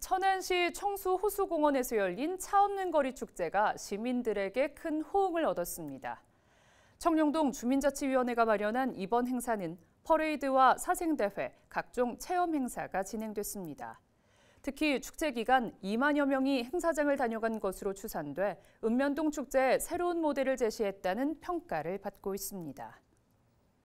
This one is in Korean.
천안시 청수 호수공원에서 열린 차 없는 거리 축제가 시민들에게 큰 호응을 얻었습니다. 청룡동 주민자치위원회가 마련한 이번 행사는 퍼레이드와 사생대회, 각종 체험 행사가 진행됐습니다. 특히 축제 기간 2만여 명이 행사장을 다녀간 것으로 추산돼 읍면동 축제에 새로운 모델을 제시했다는 평가를 받고 있습니다.